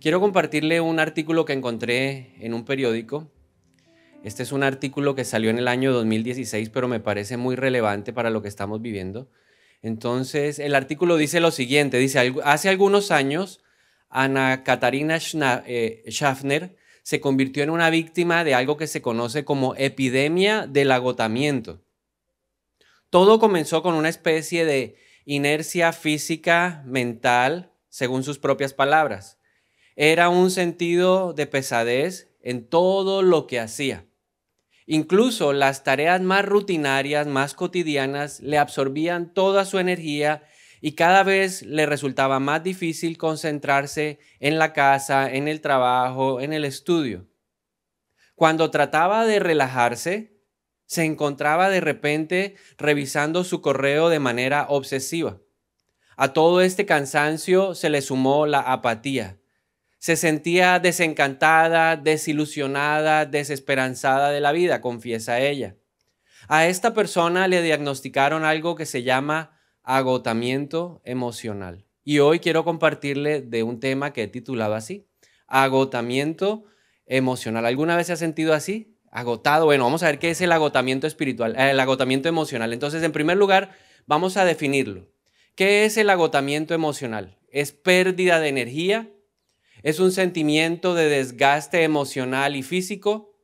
Quiero compartirle un artículo que encontré en un periódico. Este es un artículo que salió en el año 2016, pero me parece muy relevante para lo que estamos viviendo. Entonces, el artículo dice lo siguiente, dice, hace algunos años, Ana Katarina eh, Schaffner se convirtió en una víctima de algo que se conoce como epidemia del agotamiento. Todo comenzó con una especie de inercia física, mental, según sus propias palabras. Era un sentido de pesadez en todo lo que hacía. Incluso las tareas más rutinarias, más cotidianas, le absorbían toda su energía y cada vez le resultaba más difícil concentrarse en la casa, en el trabajo, en el estudio. Cuando trataba de relajarse, se encontraba de repente revisando su correo de manera obsesiva. A todo este cansancio se le sumó la apatía, se sentía desencantada, desilusionada, desesperanzada de la vida, confiesa ella. A esta persona le diagnosticaron algo que se llama agotamiento emocional. Y hoy quiero compartirle de un tema que he titulado así, agotamiento emocional. ¿Alguna vez se ha sentido así? Agotado. Bueno, vamos a ver qué es el agotamiento espiritual, eh, el agotamiento emocional. Entonces, en primer lugar, vamos a definirlo. ¿Qué es el agotamiento emocional? Es pérdida de energía es un sentimiento de desgaste emocional y físico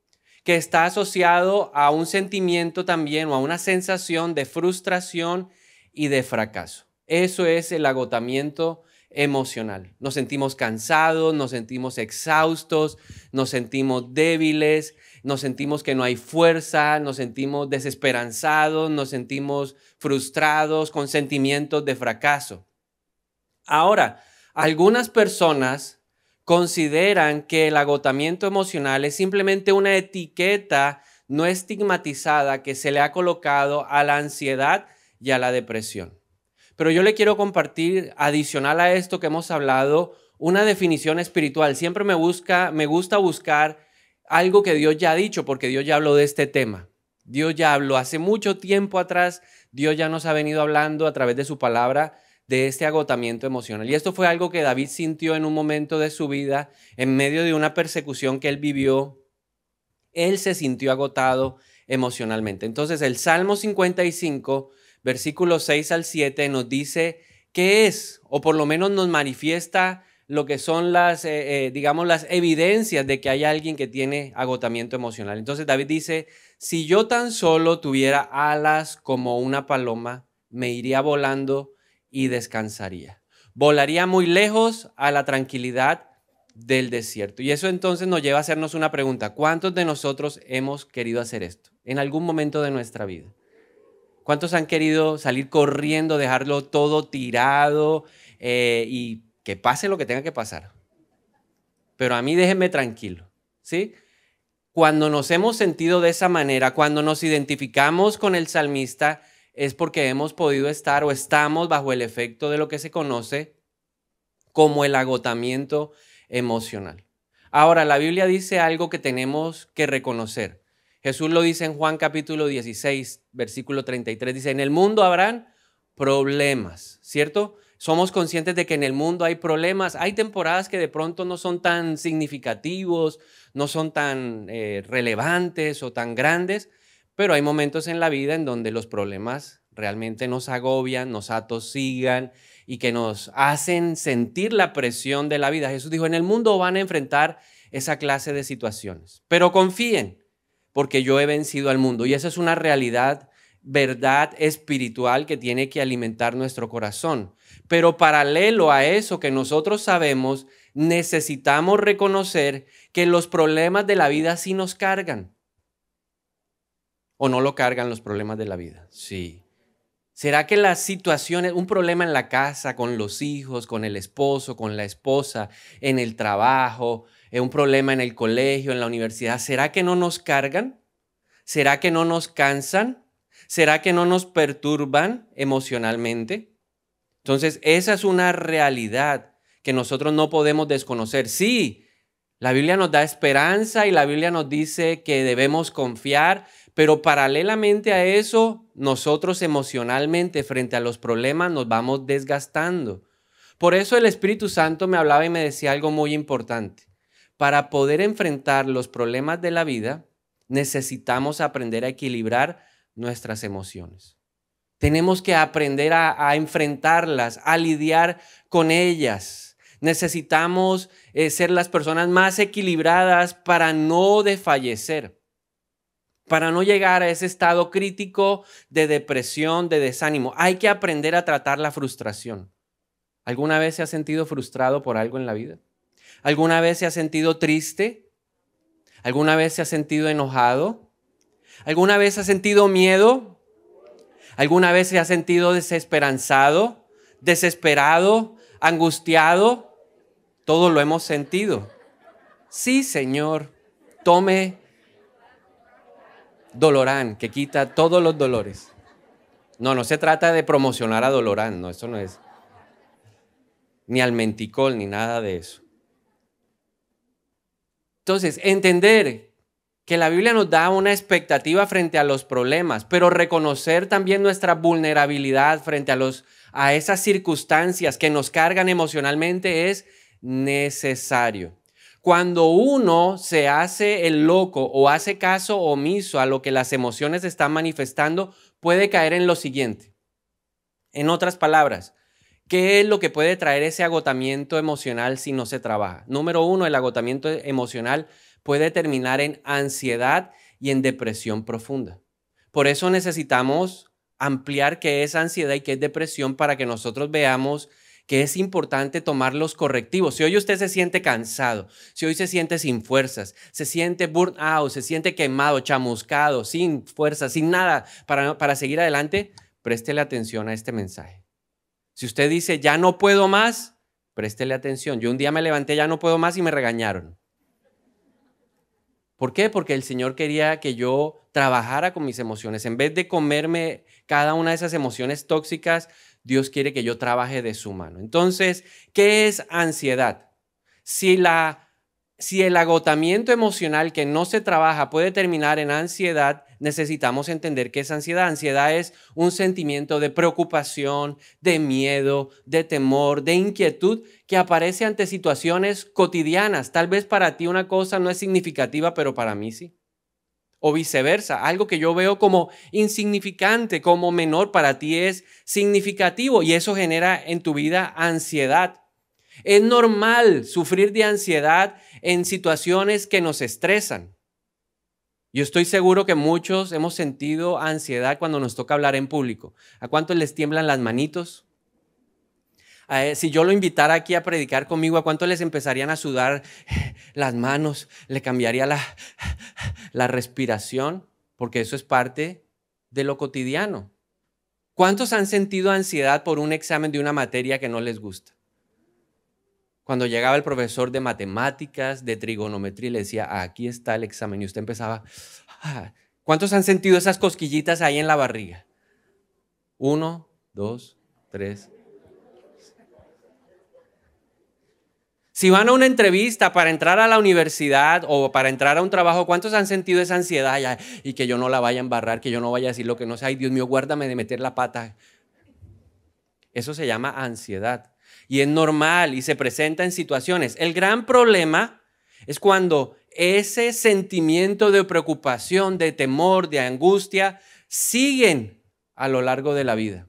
que está asociado a un sentimiento también o a una sensación de frustración y de fracaso. Eso es el agotamiento emocional. Nos sentimos cansados, nos sentimos exhaustos, nos sentimos débiles, nos sentimos que no hay fuerza, nos sentimos desesperanzados, nos sentimos frustrados con sentimientos de fracaso. Ahora, algunas personas consideran que el agotamiento emocional es simplemente una etiqueta no estigmatizada que se le ha colocado a la ansiedad y a la depresión. Pero yo le quiero compartir, adicional a esto que hemos hablado, una definición espiritual. Siempre me, gusta buscar algo que Dios ya ha dicho, porque Dios ya habló de este tema. Dios ya habló hace mucho tiempo atrás, Dios ya nos ha venido hablando a través de su palabra de este agotamiento emocional. Y esto fue algo que David sintió en un momento de su vida, en medio de una persecución que él vivió. Él se sintió agotado emocionalmente. Entonces el Salmo 55, versículos 6 al 7, nos dice qué es, o por lo menos nos manifiesta lo que son las, eh, eh, digamos, las evidencias de que hay alguien que tiene agotamiento emocional. Entonces David dice, si yo tan solo tuviera alas como una paloma, me iría volando y descansaría. Volaría muy lejos a la tranquilidad del desierto. Y eso entonces nos lleva a hacernos una pregunta. ¿Cuántos de nosotros hemos querido hacer esto en algún momento de nuestra vida? ¿Cuántos han querido salir corriendo, dejarlo todo tirado eh, y que pase lo que tenga que pasar? Pero a mí déjenme tranquilo, ¿sí? Cuando nos hemos sentido de esa manera, cuando nos identificamos con el salmista, es porque hemos podido estar o estamos bajo el efecto de lo que se conoce como el agotamiento emocional. Ahora, la Biblia dice algo que tenemos que reconocer. Jesús lo dice en Juan capítulo 16, versículo 33. Dice, en el mundo habrán problemas, ¿cierto? Somos conscientes de que en el mundo hay problemas, hay temporadas que de pronto no son tan significativos, no son tan eh, relevantes o tan grandes, pero hay momentos en la vida en donde los problemas realmente nos agobian, nos atosigan y que nos hacen sentir la presión de la vida. Jesús dijo, en el mundo van a enfrentar esa clase de situaciones, pero confíen, porque yo he vencido al mundo. Y esa es una realidad, verdad espiritual que tiene que alimentar nuestro corazón. Pero paralelo a eso que nosotros sabemos, necesitamos reconocer que los problemas de la vida sí nos cargan ¿O no lo cargan los problemas de la vida? Sí. ¿Será que las situaciones, un problema en la casa, con los hijos, con el esposo, con la esposa, en el trabajo, eh, un problema en el colegio, en la universidad, ¿será que no nos cargan? ¿Será que no nos cansan? ¿Será que no nos perturban emocionalmente? Entonces, esa es una realidad que nosotros no podemos desconocer. Sí, la Biblia nos da esperanza y la Biblia nos dice que debemos confiar, pero paralelamente a eso, nosotros emocionalmente frente a los problemas nos vamos desgastando. Por eso el Espíritu Santo me hablaba y me decía algo muy importante. Para poder enfrentar los problemas de la vida, necesitamos aprender a equilibrar nuestras emociones. Tenemos que aprender a, enfrentarlas, a lidiar con ellas. Necesitamos eh, ser las personas más equilibradas para no desfallecer para no llegar a ese estado crítico de depresión, de desánimo. Hay que aprender a tratar la frustración. ¿Alguna vez se ha sentido frustrado por algo en la vida? ¿Alguna vez se ha sentido triste? ¿Alguna vez se ha sentido enojado? ¿Alguna vez se ha sentido miedo? ¿Alguna vez se ha sentido desesperanzado, desesperado, angustiado? Todo lo hemos sentido. Sí, Señor, tome Dolorán, que quita todos los dolores. No, no se trata de promocionar a Dolorán, no, eso no es. Ni al menticol, ni nada de eso. Entonces, entender que la Biblia nos da una expectativa frente a los problemas, pero reconocer también nuestra vulnerabilidad frente a, los, a esas circunstancias que nos cargan emocionalmente es necesario. Cuando uno se hace el loco o hace caso omiso a lo que las emociones están manifestando, puede caer en lo siguiente. En otras palabras, ¿qué es lo que puede traer ese agotamiento emocional si no se trabaja? Número uno, el agotamiento emocional puede terminar en ansiedad y en depresión profunda. Por eso necesitamos ampliar qué es ansiedad y qué es depresión para que nosotros veamos que es importante tomar los correctivos. Si hoy usted se siente cansado, si hoy se siente sin fuerzas, se siente burnout, se siente quemado, chamuscado, sin fuerzas, sin nada para, para seguir adelante, préstele atención a este mensaje. Si usted dice, ya no puedo más, préstele atención. Yo un día me levanté, ya no puedo más y me regañaron. ¿Por qué? Porque el Señor quería que yo trabajara con mis emociones. En vez de comerme cada una de esas emociones tóxicas, Dios quiere que yo trabaje de su mano. Entonces, ¿qué es ansiedad? Si, la, si el agotamiento emocional que no se trabaja puede terminar en ansiedad, necesitamos entender qué es ansiedad. Ansiedad es un sentimiento de preocupación, de miedo, de temor, de inquietud que aparece ante situaciones cotidianas. Tal vez para ti una cosa no es significativa, pero para mí sí o viceversa. Algo que yo veo como insignificante, como menor para ti es significativo y eso genera en tu vida ansiedad. Es normal sufrir de ansiedad en situaciones que nos estresan. Yo estoy seguro que muchos hemos sentido ansiedad cuando nos toca hablar en público. ¿A cuántos les tiemblan las manitos? Eh, si yo lo invitara aquí a predicar conmigo, ¿a cuánto les empezarían a sudar las manos? ¿Le cambiaría la, respiración? Porque eso es parte de lo cotidiano. ¿Cuántos han sentido ansiedad por un examen de una materia que no les gusta? Cuando llegaba el profesor de matemáticas, de trigonometría, le decía, aquí está el examen, y usted empezaba, ah". ¿cuántos han sentido esas cosquillitas ahí en la barriga? Uno, dos, tres, Si van a una entrevista para entrar a la universidad o para entrar a un trabajo, ¿cuántos han sentido esa ansiedad y que yo no la vaya a embarrar, que yo no vaya a decir lo que no sé? Ay, Dios mío, guárdame de meter la pata. Eso se llama ansiedad y es normal y se presenta en situaciones. El gran problema es cuando ese sentimiento de preocupación, de temor, de angustia, siguen a lo largo de la vida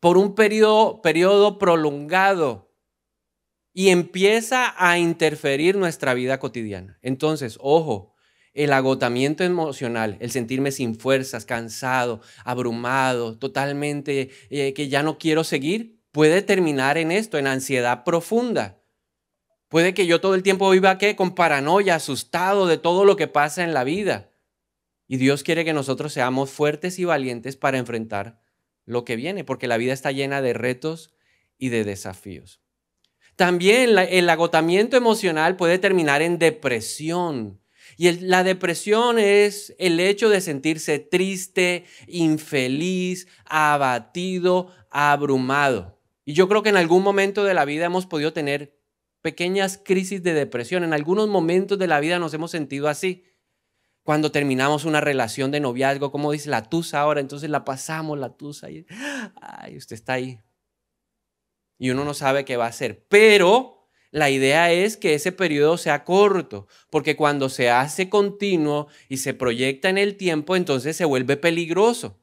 por un periodo, periodo prolongado y empieza a interferir nuestra vida cotidiana. Entonces, ojo, el agotamiento emocional, el sentirme sin fuerzas, cansado, abrumado, totalmente eh, que ya no quiero seguir, puede terminar en esto, en ansiedad profunda. Puede que yo todo el tiempo viva ¿qué? con paranoia, asustado de todo lo que pasa en la vida. Y Dios quiere que nosotros seamos fuertes y valientes para enfrentar lo que viene, porque la vida está llena de retos y de desafíos. También el agotamiento emocional puede terminar en depresión. Y la depresión es el hecho de sentirse triste, infeliz, abatido, abrumado. Y yo creo que en algún momento de la vida hemos podido tener pequeñas crisis de depresión. En algunos momentos de la vida nos hemos sentido así. Cuando terminamos una relación de noviazgo, como dice la tusa ahora, entonces la pasamos la tusa y ¡ah! ay, usted está ahí y uno no sabe qué va a hacer. Pero la idea es que ese periodo sea corto, porque cuando se hace continuo y se proyecta en el tiempo, entonces se vuelve peligroso.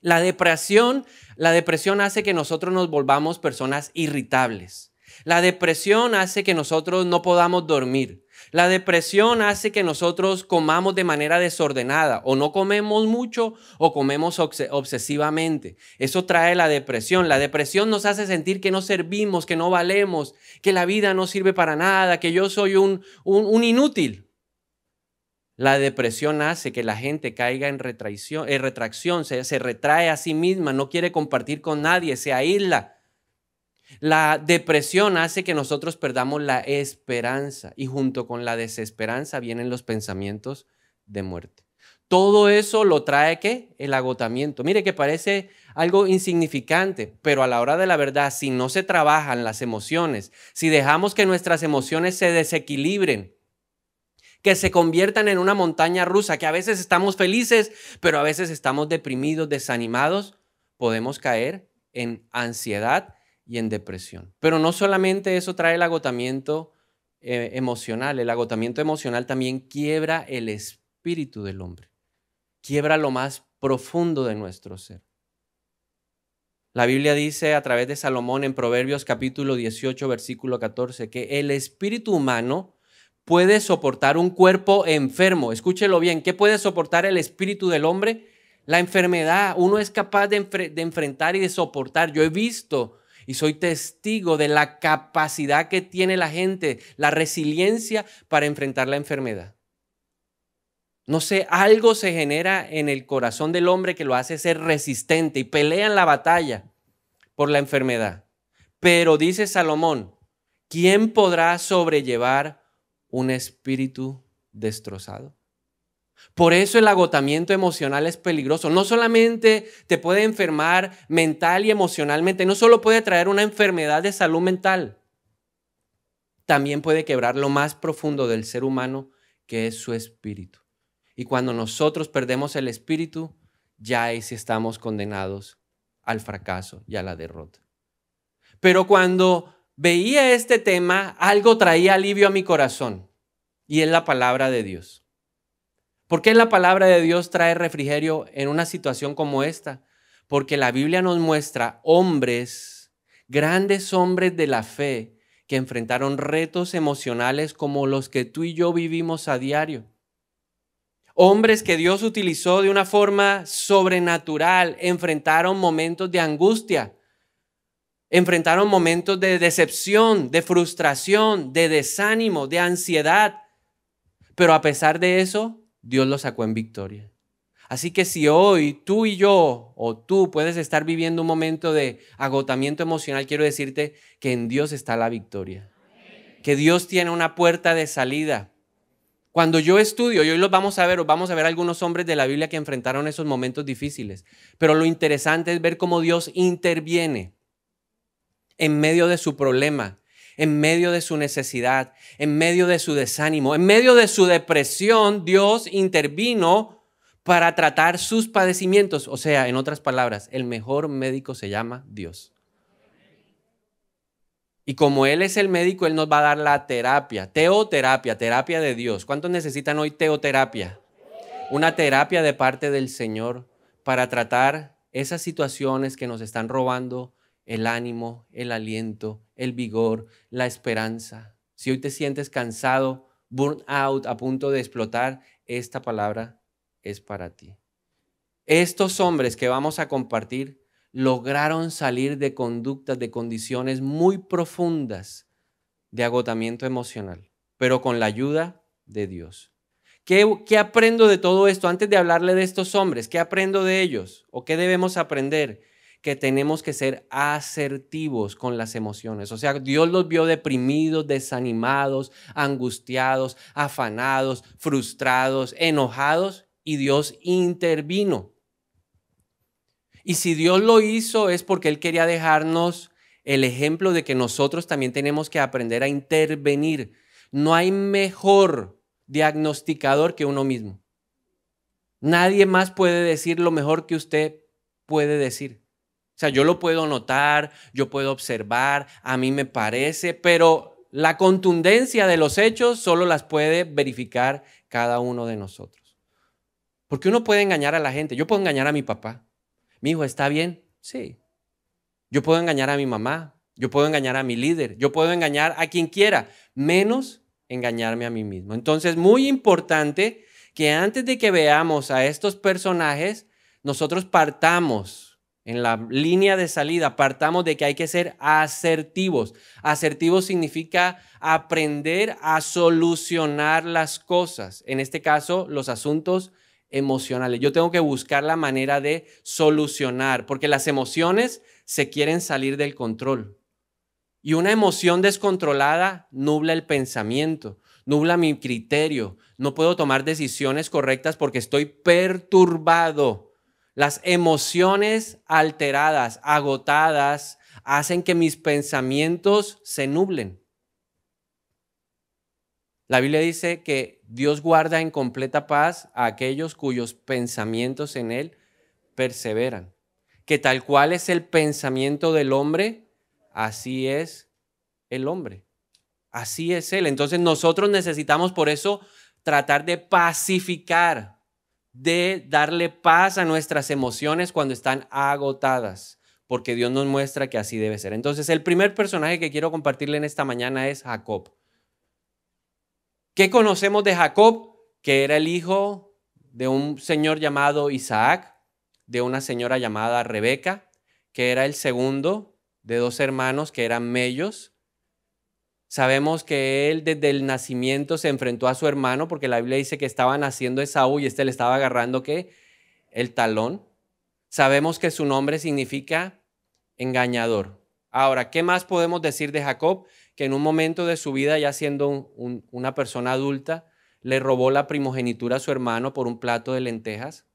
La depresión, la depresión hace que nosotros nos volvamos personas irritables. La depresión hace que nosotros no podamos dormir. La depresión hace que nosotros comamos de manera desordenada, o no comemos mucho o comemos obsesivamente. Eso trae la depresión. La depresión nos hace sentir que no servimos, que no valemos, que la vida no sirve para nada, que yo soy un, un, inútil. La depresión hace que la gente caiga en retracción, retracción se, se retrae a sí misma, no quiere compartir con nadie, se aísla la depresión hace que nosotros perdamos la esperanza y junto con la desesperanza vienen los pensamientos de muerte. Todo eso lo trae ¿qué? el agotamiento. Mire que parece algo insignificante, pero a la hora de la verdad, si no se trabajan las emociones, si dejamos que nuestras emociones se desequilibren, que se conviertan en una montaña rusa, que a veces estamos felices, pero a veces estamos deprimidos, desanimados, podemos caer en ansiedad y en depresión. Pero no solamente eso trae el agotamiento eh, emocional, el agotamiento emocional también quiebra el espíritu del hombre, quiebra lo más profundo de nuestro ser. La Biblia dice a través de Salomón en Proverbios capítulo 18, versículo 14, que el espíritu humano puede soportar un cuerpo enfermo. Escúchelo bien, ¿qué puede soportar el espíritu del hombre? La enfermedad, uno es capaz de enfrentar y de soportar. Yo he visto y soy testigo de la capacidad que tiene la gente, la resiliencia para enfrentar la enfermedad. No sé, algo se genera en el corazón del hombre que lo hace ser resistente y pelea en la batalla por la enfermedad. Pero dice Salomón, ¿quién podrá sobrellevar un espíritu destrozado? Por eso el agotamiento emocional es peligroso. No solamente te puede enfermar mental y emocionalmente, no solo puede traer una enfermedad de salud mental, también puede quebrar lo más profundo del ser humano, que es su espíritu. Y cuando nosotros perdemos el espíritu, ya es estamos condenados al fracaso y a la derrota. Pero cuando veía este tema, algo traía alivio a mi corazón, y es la palabra de Dios. ¿Por qué la palabra de Dios trae refrigerio en una situación como esta? Porque la Biblia nos muestra hombres, grandes hombres de la fe, que enfrentaron retos emocionales como los que tú y yo vivimos a diario. Hombres que Dios utilizó de una forma sobrenatural, enfrentaron momentos de angustia, enfrentaron momentos de decepción, de frustración, de desánimo, de ansiedad. Pero a pesar de eso, Dios lo sacó en victoria. Así que si hoy tú y yo o tú puedes estar viviendo un momento de agotamiento emocional, quiero decirte que en Dios está la victoria. Que Dios tiene una puerta de salida. Cuando yo estudio, y hoy los vamos a ver, o vamos a ver algunos hombres de la Biblia que enfrentaron esos momentos difíciles, pero lo interesante es ver cómo Dios interviene en medio de su problema, en medio de su necesidad, en medio de su desánimo, en medio de su depresión, Dios intervino para tratar sus padecimientos. O sea, en otras palabras, el mejor médico se llama Dios. Y como Él es el médico, Él nos va a dar la terapia, teoterapia, terapia de Dios. ¿Cuántos necesitan hoy teoterapia? Una terapia de parte del Señor para tratar esas situaciones que nos están robando el ánimo, el aliento, el vigor, la esperanza. Si hoy te sientes cansado, out, a punto de explotar, esta palabra es para ti. Estos hombres que vamos a compartir lograron salir de conductas, de condiciones muy profundas de agotamiento emocional, pero con la ayuda de Dios. ¿Qué, ¿Qué, aprendo de todo esto? Antes de hablarle de estos hombres, ¿qué aprendo de ellos? ¿O qué debemos aprender? que tenemos que ser asertivos con las emociones. O sea, Dios los vio deprimidos, desanimados, angustiados, afanados, frustrados, enojados, y Dios intervino. Y si Dios lo hizo es porque Él quería dejarnos el ejemplo de que nosotros también tenemos que aprender a intervenir. No hay mejor diagnosticador que uno mismo. Nadie más puede decir lo mejor que usted puede decir. O sea, yo lo puedo notar, yo puedo observar, a mí me parece, pero la contundencia de los hechos solo las puede verificar cada uno de nosotros. Porque uno puede engañar a la gente. Yo puedo engañar a mi papá. Mi hijo, ¿está bien? Sí. Yo puedo engañar a mi mamá. Yo puedo engañar a mi líder. Yo puedo engañar a quien quiera, menos engañarme a mí mismo. Entonces, muy importante que antes de que veamos a estos personajes, nosotros partamos en la línea de salida partamos de que hay que ser asertivos. Asertivos significa aprender a solucionar las cosas, en este caso los asuntos emocionales. Yo tengo que buscar la manera de solucionar, porque las emociones se quieren salir del control. Y una emoción descontrolada nubla el pensamiento, nubla mi criterio. No puedo tomar decisiones correctas porque estoy perturbado las emociones alteradas, agotadas, hacen que mis pensamientos se nublen. La Biblia dice que Dios guarda en completa paz a aquellos cuyos pensamientos en Él perseveran. Que tal cual es el pensamiento del hombre, así es el hombre. Así es Él. Entonces nosotros necesitamos por eso tratar de pacificar de darle paz a nuestras emociones cuando están agotadas, porque Dios nos muestra que así debe ser. Entonces, el primer personaje que quiero compartirle en esta mañana es Jacob. ¿Qué conocemos de Jacob? Que era el hijo de un señor llamado Isaac, de una señora llamada Rebeca, que era el segundo de dos hermanos que eran mellos. Sabemos que él desde el nacimiento se enfrentó a su hermano porque la Biblia dice que estaba naciendo Esaú y este le estaba agarrando que El talón. Sabemos que su nombre significa engañador. Ahora, ¿qué más podemos decir de Jacob? Que en un momento de su vida, ya siendo una persona adulta, le robó la primogenitura a su hermano por un plato de lentejas.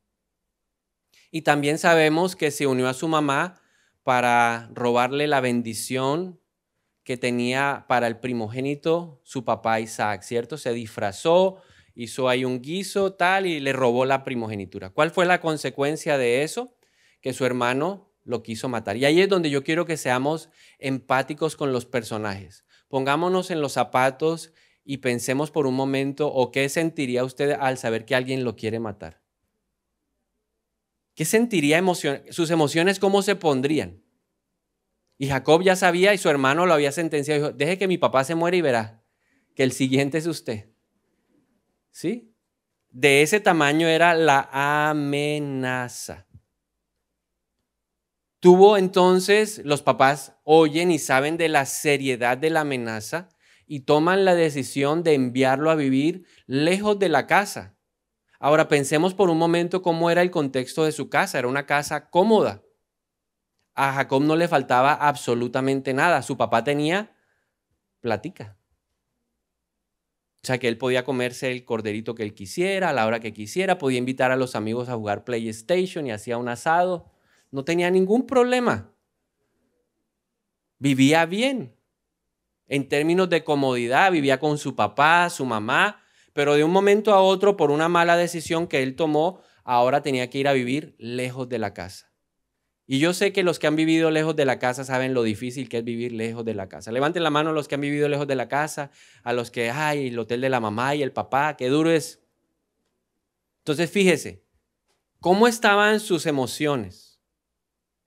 Y también sabemos que se unió a su mamá para robarle la bendición que tenía para el primogénito su papá Isaac, ¿cierto? Se disfrazó, hizo ahí un guiso tal y le robó la primogenitura. ¿Cuál fue la consecuencia de eso? Que su hermano lo quiso matar. Y ahí es donde yo quiero que seamos empáticos con los personajes. Pongámonos en los zapatos y pensemos por un momento o qué sentiría usted al saber que alguien lo quiere matar. ¿Qué sentiría Sus emociones cómo se pondrían? Y Jacob ya sabía y su hermano lo había sentenciado. Dijo, deje que mi papá se muera y verá que el siguiente es usted. ¿Sí? De ese tamaño era la amenaza. Tuvo entonces, los papás oyen y saben de la seriedad de la amenaza y toman la decisión de enviarlo a vivir lejos de la casa. Ahora pensemos por un momento cómo era el contexto de su casa. Era una casa cómoda a Jacob no le faltaba absolutamente nada. Su papá tenía platica. O sea, que él podía comerse el corderito que él quisiera, a la hora que quisiera, podía invitar a los amigos a jugar PlayStation y hacía un asado. No tenía ningún problema. Vivía bien. En términos de comodidad, vivía con su papá, su mamá, pero de un momento a otro, por una mala decisión que él tomó, ahora tenía que ir a vivir lejos de la casa. Y yo sé que los que han vivido lejos de la casa saben lo difícil que es vivir lejos de la casa. Levanten la mano a los que han vivido lejos de la casa, a los que, ay, el hotel de la mamá y el papá, qué duro es. Entonces fíjese, ¿cómo estaban sus emociones?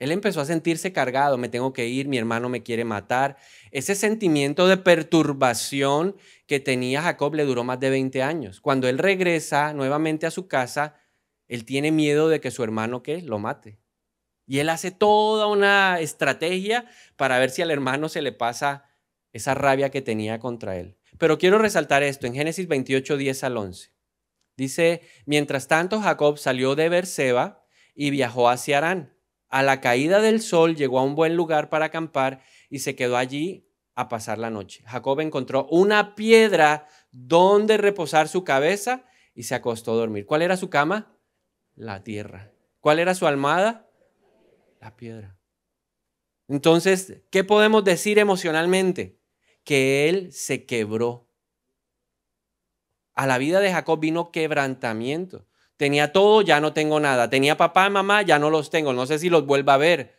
Él empezó a sentirse cargado, me tengo que ir, mi hermano me quiere matar. Ese sentimiento de perturbación que tenía Jacob le duró más de 20 años. Cuando él regresa nuevamente a su casa, él tiene miedo de que su hermano, ¿qué? Lo mate. Y él hace toda una estrategia para ver si al hermano se le pasa esa rabia que tenía contra él. Pero quiero resaltar esto en Génesis 28, 10 al 11. Dice, mientras tanto Jacob salió de Berseba y viajó hacia Arán. A la caída del sol llegó a un buen lugar para acampar y se quedó allí a pasar la noche. Jacob encontró una piedra donde reposar su cabeza y se acostó a dormir. ¿Cuál era su cama? La tierra. ¿Cuál era su almada? la piedra. Entonces, ¿qué podemos decir emocionalmente? Que él se quebró. A la vida de Jacob vino quebrantamiento. Tenía todo, ya no tengo nada. Tenía papá, y mamá, ya no los tengo. No sé si los vuelva a ver,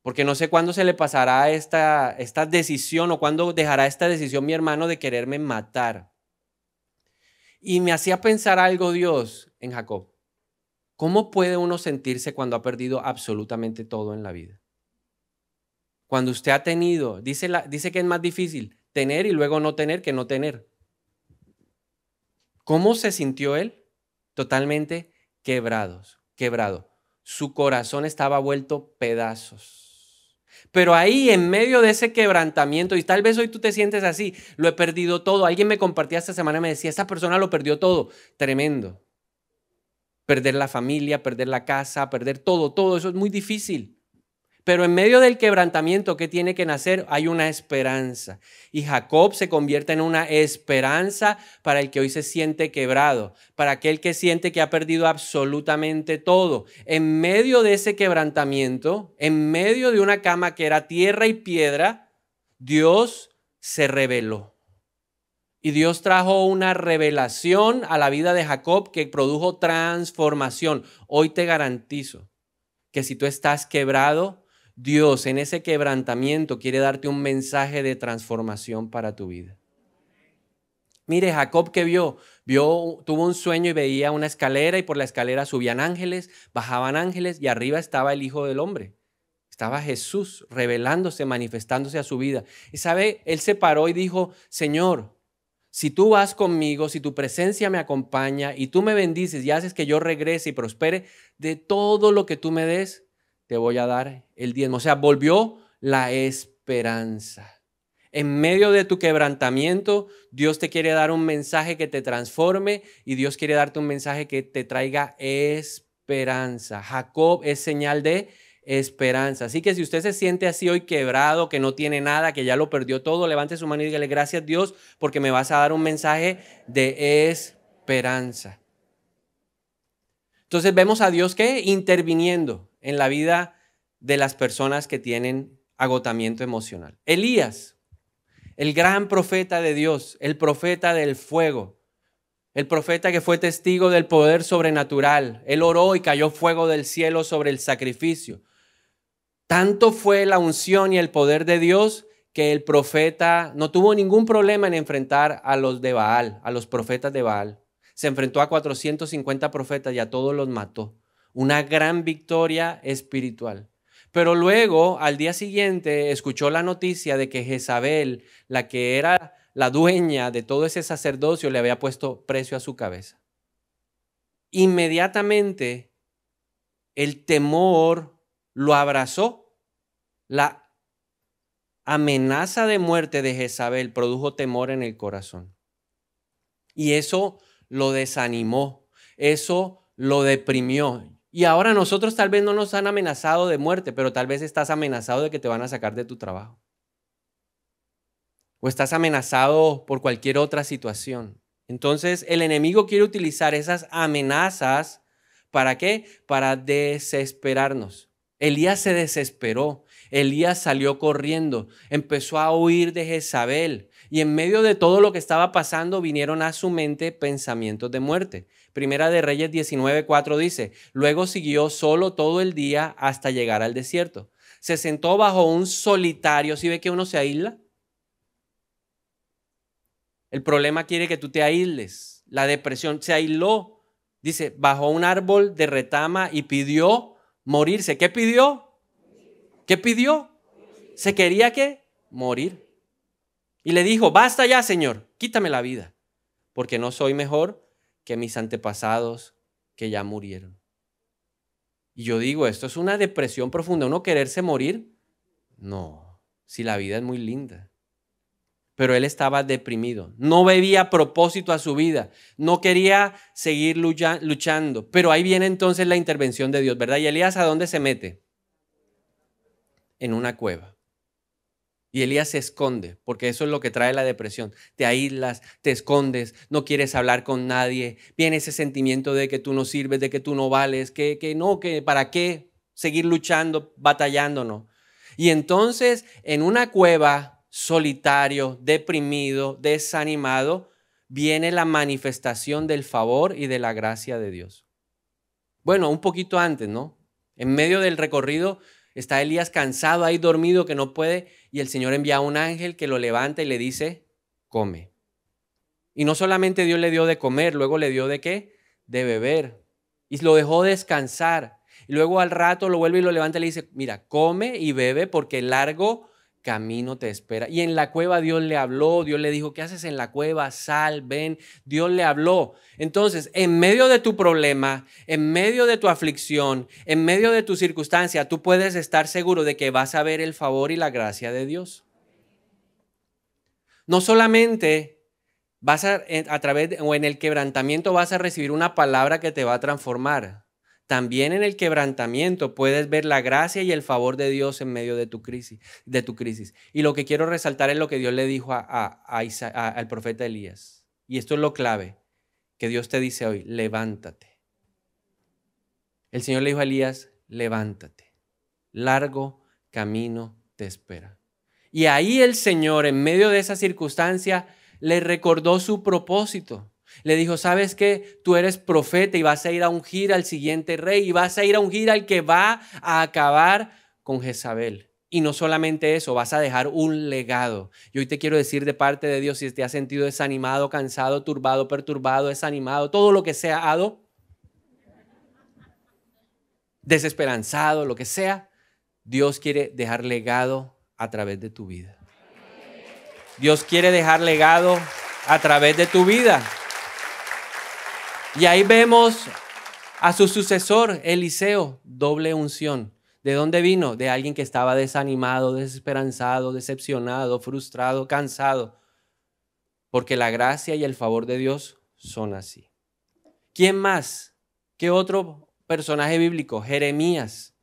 porque no sé cuándo se le pasará esta, esta decisión o cuándo dejará esta decisión mi hermano de quererme matar. Y me hacía pensar algo Dios en Jacob. ¿Cómo puede uno sentirse cuando ha perdido absolutamente todo en la vida? Cuando usted ha tenido, dice, dice que es más difícil tener y luego no tener que no tener. ¿Cómo se sintió él? Totalmente quebrado, quebrado. Su corazón estaba vuelto pedazos. Pero ahí, en medio de ese quebrantamiento, y tal vez hoy tú te sientes así, lo he perdido todo. Alguien me compartía esta semana me decía, esta persona lo perdió todo. Tremendo perder la familia, perder la casa, perder todo, todo eso es muy difícil. Pero en medio del quebrantamiento que tiene que nacer hay una esperanza. Y Jacob se convierte en una esperanza para el que hoy se siente quebrado, para aquel que siente que ha perdido absolutamente todo. En medio de ese quebrantamiento, en medio de una cama que era tierra y piedra, Dios se reveló. Y Dios trajo una revelación a la vida de Jacob que produjo transformación. Hoy te garantizo que si tú estás quebrado, Dios en ese quebrantamiento quiere darte un mensaje de transformación para tu vida. Mire, Jacob que vio, vio, tuvo un sueño y veía una escalera y por la escalera subían ángeles, bajaban ángeles y arriba estaba el Hijo del Hombre. Estaba Jesús revelándose, manifestándose a su vida. Y sabe, él se paró y dijo, Señor, si tú vas conmigo, si tu presencia me acompaña y tú me bendices y haces que yo regrese y prospere, de todo lo que tú me des, te voy a dar el diezmo. O sea, volvió la esperanza. En medio de tu quebrantamiento, Dios te quiere dar un mensaje que te transforme y Dios quiere darte un mensaje que te traiga esperanza. Jacob es señal de esperanza. Así que si usted se siente así hoy quebrado, que no tiene nada, que ya lo perdió todo, levante su mano y dígale gracias Dios porque me vas a dar un mensaje de esperanza. Entonces vemos a Dios que interviniendo en la vida de las personas que tienen agotamiento emocional. Elías, el gran profeta de Dios, el profeta del fuego, el profeta que fue testigo del poder sobrenatural. Él oró y cayó fuego del cielo sobre el sacrificio. Tanto fue la unción y el poder de Dios que el profeta no tuvo ningún problema en enfrentar a los de Baal, a los profetas de Baal. Se enfrentó a 450 profetas y a todos los mató. Una gran victoria espiritual. Pero luego, al día siguiente, escuchó la noticia de que Jezabel, la que era la dueña de todo ese sacerdocio, le había puesto precio a su cabeza. Inmediatamente, el temor lo abrazó la amenaza de muerte de Jezabel produjo temor en el corazón. Y eso lo desanimó, eso lo deprimió. Y ahora nosotros tal vez no nos han amenazado de muerte, pero tal vez estás amenazado de que te van a sacar de tu trabajo. O estás amenazado por cualquier otra situación. Entonces el enemigo quiere utilizar esas amenazas para qué? Para desesperarnos. Elías se desesperó. Elías salió corriendo, empezó a huir de Jezabel y en medio de todo lo que estaba pasando vinieron a su mente pensamientos de muerte. Primera de Reyes 19:4 dice, luego siguió solo todo el día hasta llegar al desierto. Se sentó bajo un solitario, si ¿Sí ve que uno se aísla? El problema quiere que tú te aísles. La depresión se aisló. Dice, bajo un árbol de retama y pidió morirse. ¿Qué pidió? ¿Qué pidió? ¿Se quería que Morir. Y le dijo, basta ya, Señor, quítame la vida, porque no soy mejor que mis antepasados que ya murieron. Y yo digo, esto es una depresión profunda, uno quererse morir. No, si la vida es muy linda. Pero él estaba deprimido, no bebía propósito a su vida, no quería seguir luchando. Pero ahí viene entonces la intervención de Dios, ¿verdad? Y Elías, ¿a dónde se mete? en una cueva. Y Elías se esconde, porque eso es lo que trae la depresión. Te aíslas, te escondes, no quieres hablar con nadie, viene ese sentimiento de que tú no sirves, de que tú no vales, que, que no, que para qué seguir luchando, batallándonos. Y entonces, en una cueva, solitario, deprimido, desanimado, viene la manifestación del favor y de la gracia de Dios. Bueno, un poquito antes, ¿no? En medio del recorrido Está Elías cansado ahí dormido que no puede y el Señor envía a un ángel que lo levanta y le dice, come. Y no solamente Dios le dio de comer, luego le dio de qué? De beber. Y lo dejó descansar. Y luego al rato lo vuelve y lo levanta y le dice, mira, come y bebe porque largo camino te espera. Y en la cueva Dios le habló, Dios le dijo, ¿qué haces en la cueva? Sal, ven, Dios le habló. Entonces, en medio de tu problema, en medio de tu aflicción, en medio de tu circunstancia, tú puedes estar seguro de que vas a ver el favor y la gracia de Dios. No solamente vas a, a través o en el quebrantamiento vas a recibir una palabra que te va a transformar, también en el quebrantamiento puedes ver la gracia y el favor de Dios en medio de tu crisis. De tu crisis. Y lo que quiero resaltar es lo que Dios le dijo a, al profeta Elías. Y esto es lo clave que Dios te dice hoy, levántate. El Señor le dijo a Elías, levántate. Largo camino te espera. Y ahí el Señor, en medio de esa circunstancia, le recordó su propósito. Le dijo, ¿sabes qué? Tú eres profeta y vas a ir a ungir al siguiente rey y vas a ir a ungir al que va a acabar con Jezabel. Y no solamente eso, vas a dejar un legado. Y hoy te quiero decir de parte de Dios, si te has sentido desanimado, cansado, turbado, perturbado, desanimado, todo lo que sea, ado, desesperanzado, lo que sea, Dios quiere dejar legado a través de tu vida. Dios quiere dejar legado a través de tu vida. Y ahí vemos a su sucesor, Eliseo, doble unción. ¿De dónde vino? De alguien que estaba desanimado, desesperanzado, decepcionado, frustrado, cansado. Porque la gracia y el favor de Dios son así. ¿Quién más? ¿Qué otro personaje bíblico? Jeremías.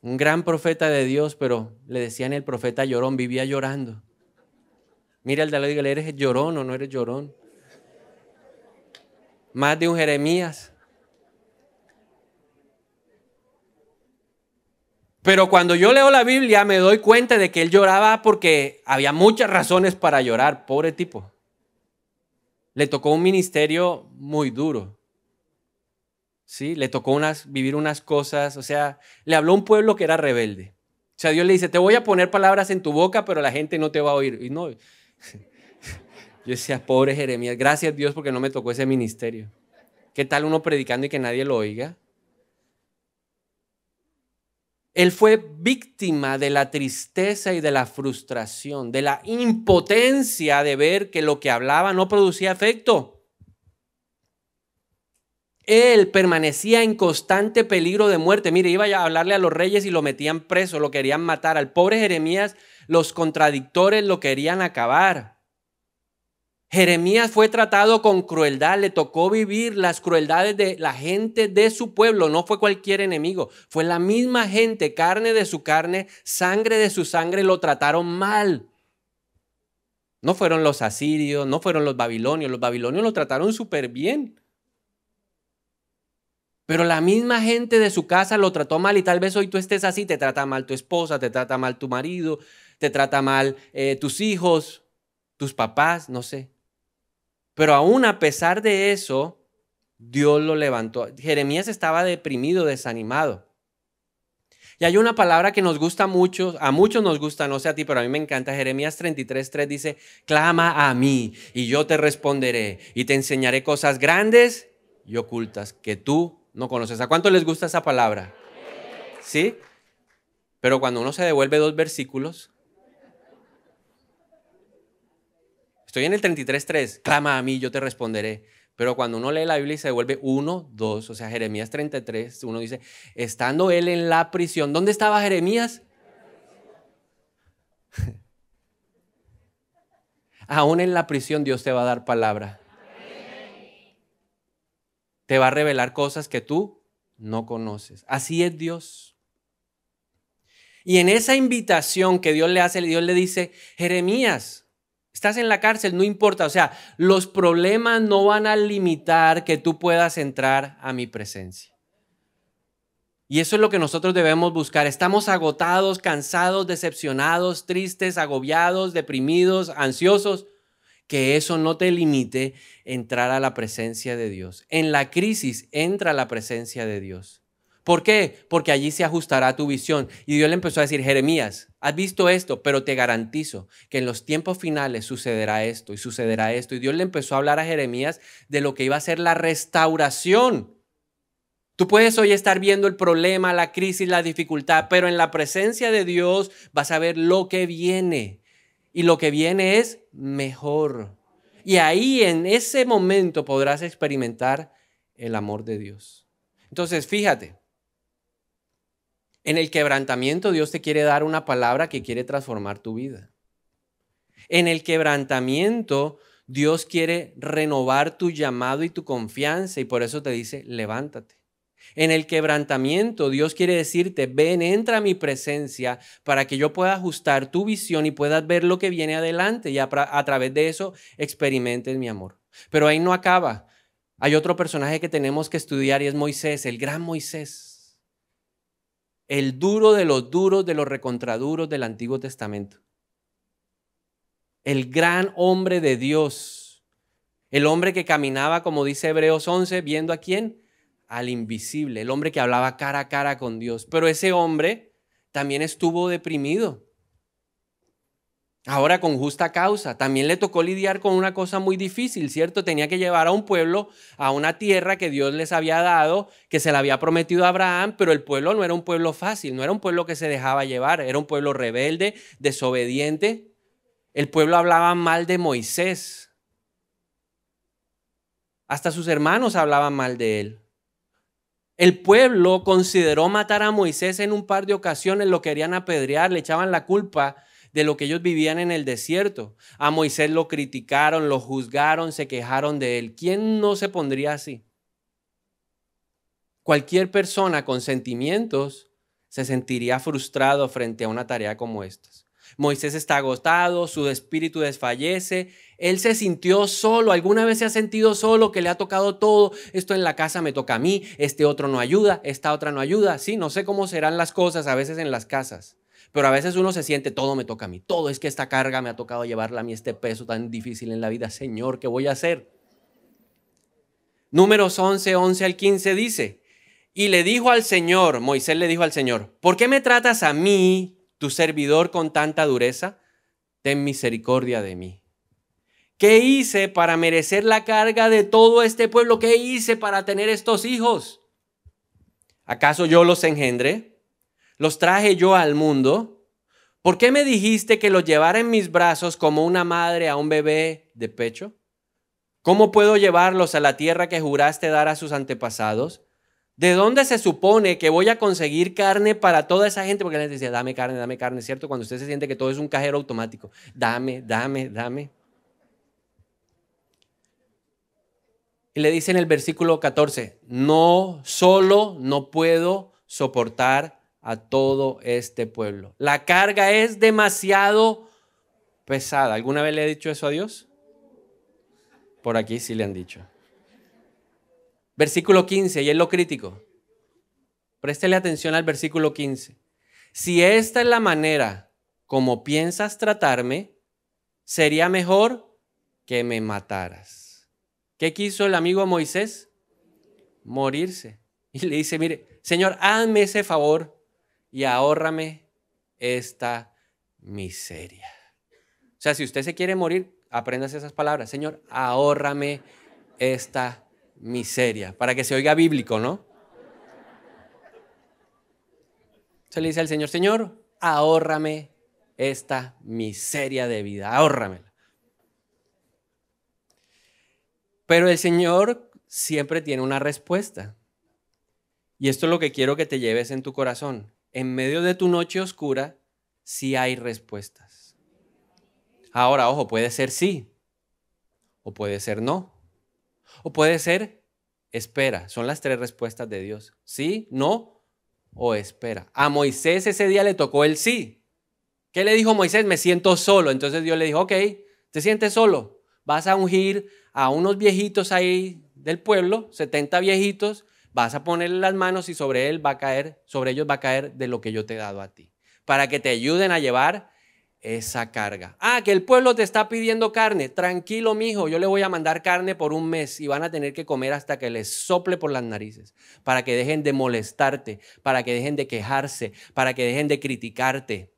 Un gran profeta de Dios, pero le decían el profeta llorón, vivía llorando. Mira el de la ¿eres llorón o no eres llorón? más de un Jeremías. Pero cuando yo leo la Biblia me doy cuenta de que él lloraba porque había muchas razones para llorar, pobre tipo. Le tocó un ministerio muy duro. Sí, le tocó unas, vivir unas cosas, o sea, le habló a un pueblo que era rebelde. O sea, Dios le dice, te voy a poner palabras en tu boca, pero la gente no te va a oír. Y no, yo decía, pobre Jeremías, gracias Dios porque no me tocó ese ministerio. ¿Qué tal uno predicando y que nadie lo oiga? Él fue víctima de la tristeza y de la frustración, de la impotencia de ver que lo que hablaba no producía efecto. Él permanecía en constante peligro de muerte. Mire, iba a hablarle a los reyes y lo metían preso, lo querían matar. Al pobre Jeremías, los contradictores lo querían acabar. Jeremías fue tratado con crueldad, le tocó vivir las crueldades de la gente de su pueblo, no fue cualquier enemigo, fue la misma gente, carne de su carne, sangre de su sangre, lo trataron mal. No fueron los asirios, no fueron los babilonios, los babilonios lo trataron súper bien. Pero la misma gente de su casa lo trató mal y tal vez hoy tú estés así, te trata mal tu esposa, te trata mal tu marido, te trata mal eh, tus hijos, tus papás, no sé. Pero aún a pesar de eso, Dios lo levantó. Jeremías estaba deprimido, desanimado. Y hay una palabra que nos gusta mucho, a muchos nos gusta, no sé a ti, pero a mí me encanta. Jeremías 33.3 dice, clama a mí y yo te responderé y te enseñaré cosas grandes y ocultas que tú no conoces. ¿A cuánto les gusta esa palabra? ¿Sí? Pero cuando uno se devuelve dos versículos, Estoy en el 33.3, clama a mí, yo te responderé. Pero cuando uno lee la Biblia y se devuelve 1, 2, o sea, Jeremías 33, uno dice, estando él en la prisión, ¿dónde estaba Jeremías? Aún en la prisión Dios te va a dar palabra. Te va a revelar cosas que tú no conoces. Así es Dios. Y en esa invitación que Dios le hace, Dios le dice, Jeremías, Estás en la cárcel, no importa. O sea, los problemas no van a limitar que tú puedas entrar a mi presencia. Y eso es lo que nosotros debemos buscar. Estamos agotados, cansados, decepcionados, tristes, agobiados, deprimidos, ansiosos. Que eso no te limite entrar a la presencia de Dios. En la crisis entra la presencia de Dios. ¿Por qué? Porque allí se ajustará tu visión. Y Dios le empezó a decir, Jeremías, has visto esto, pero te garantizo que en los tiempos finales sucederá esto y sucederá esto. Y Dios le empezó a hablar a Jeremías de lo que iba a ser la restauración. Tú puedes hoy estar viendo el problema, la crisis, la dificultad, pero en la presencia de Dios vas a ver lo que viene. Y lo que viene es mejor. Y ahí en ese momento podrás experimentar el amor de Dios. Entonces, fíjate, en el quebrantamiento Dios te quiere dar una palabra que quiere transformar tu vida. En el quebrantamiento Dios quiere renovar tu llamado y tu confianza y por eso te dice, levántate. En el quebrantamiento, Dios quiere decirte, ven, entra a mi presencia para que yo pueda ajustar tu visión y puedas ver lo que viene adelante y a, a, través de eso experimentes mi amor. Pero ahí no acaba. Hay otro personaje que tenemos que estudiar y es Moisés, el gran Moisés el duro de los duros, de los recontraduros del Antiguo Testamento. El gran hombre de Dios, el hombre que caminaba, como dice Hebreos 11, viendo a quién, al invisible, el hombre que hablaba cara a cara con Dios. Pero ese hombre también estuvo deprimido. Ahora con justa causa, también le tocó lidiar con una cosa muy difícil, ¿cierto? Tenía que llevar a un pueblo a una tierra que Dios les había dado, que se la había prometido a Abraham, pero el pueblo no era un pueblo fácil, no era un pueblo que se dejaba llevar, era un pueblo rebelde, desobediente. El pueblo hablaba mal de Moisés. Hasta sus hermanos hablaban mal de él. El pueblo consideró matar a Moisés en un par de ocasiones, lo querían apedrear, le echaban la culpa de lo que ellos vivían en el desierto. A Moisés lo criticaron, lo juzgaron, se quejaron de él. ¿Quién no se pondría así? Cualquier persona con sentimientos se sentiría frustrado frente a una tarea como esta. Moisés está agotado, su espíritu desfallece, él se sintió solo, alguna vez se ha sentido solo, que le ha tocado todo, esto en la casa me toca a mí, este otro no ayuda, esta otra no ayuda, sí, no sé cómo serán las cosas a veces en las casas, pero a veces uno se siente, todo me toca a mí, todo es que esta carga me ha tocado llevarla a mí, este peso tan difícil en la vida. Señor, ¿qué voy a hacer? Números 11, 11 al 15 dice, y le dijo al Señor, Moisés le dijo al Señor, ¿por qué me tratas a mí, tu servidor, con tanta dureza? Ten misericordia de mí. ¿Qué hice para merecer la carga de todo este pueblo? ¿Qué hice para tener estos hijos? ¿Acaso yo los engendré? los traje yo al mundo? ¿Por qué me dijiste que los llevara en mis brazos como una madre a un bebé de pecho? ¿Cómo puedo llevarlos a la tierra que juraste dar a sus antepasados? ¿De dónde se supone que voy a conseguir carne para toda esa gente? Porque la gente decía, dame carne, dame carne, ¿cierto? Cuando usted se siente que todo es un cajero automático. Dame, dame, dame. Y le dice en el versículo 14, no solo no puedo soportar a todo este pueblo. La carga es demasiado pesada. ¿Alguna vez le he dicho eso a Dios? Por aquí sí le han dicho. Versículo 15, y es lo crítico. Préstele atención al versículo 15. Si esta es la manera como piensas tratarme, sería mejor que me mataras. ¿Qué quiso el amigo Moisés? Morirse. Y le dice, mire, Señor, hazme ese favor y ahórrame esta miseria. O sea, si usted se quiere morir, apréndase esas palabras. Señor, ahórrame esta miseria. Para que se oiga bíblico, ¿no? Se le dice al Señor, Señor, ahórrame esta miseria de vida, ahórramela. Pero el Señor siempre tiene una respuesta. Y esto es lo que quiero que te lleves en tu corazón en medio de tu noche oscura, sí hay respuestas. Ahora, ojo, puede ser sí, o puede ser no, o puede ser espera. Son las tres respuestas de Dios. Sí, no o espera. A Moisés ese día le tocó el sí. ¿Qué le dijo Moisés? Me siento solo. Entonces Dios le dijo, ok, te sientes solo. Vas a ungir a unos viejitos ahí del pueblo, 70 viejitos, vas a ponerle las manos y sobre él va a caer, sobre ellos va a caer de lo que yo te he dado a ti, para que te ayuden a llevar esa carga. Ah, que el pueblo te está pidiendo carne. Tranquilo, mijo, yo le voy a mandar carne por un mes y van a tener que comer hasta que les sople por las narices, para que dejen de molestarte, para que dejen de quejarse, para que dejen de criticarte.